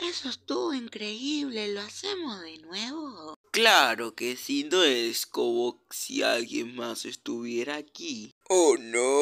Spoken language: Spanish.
Eso estuvo increíble, ¿lo hacemos de nuevo? Claro que sí, no es como si alguien más estuviera aquí. Oh no.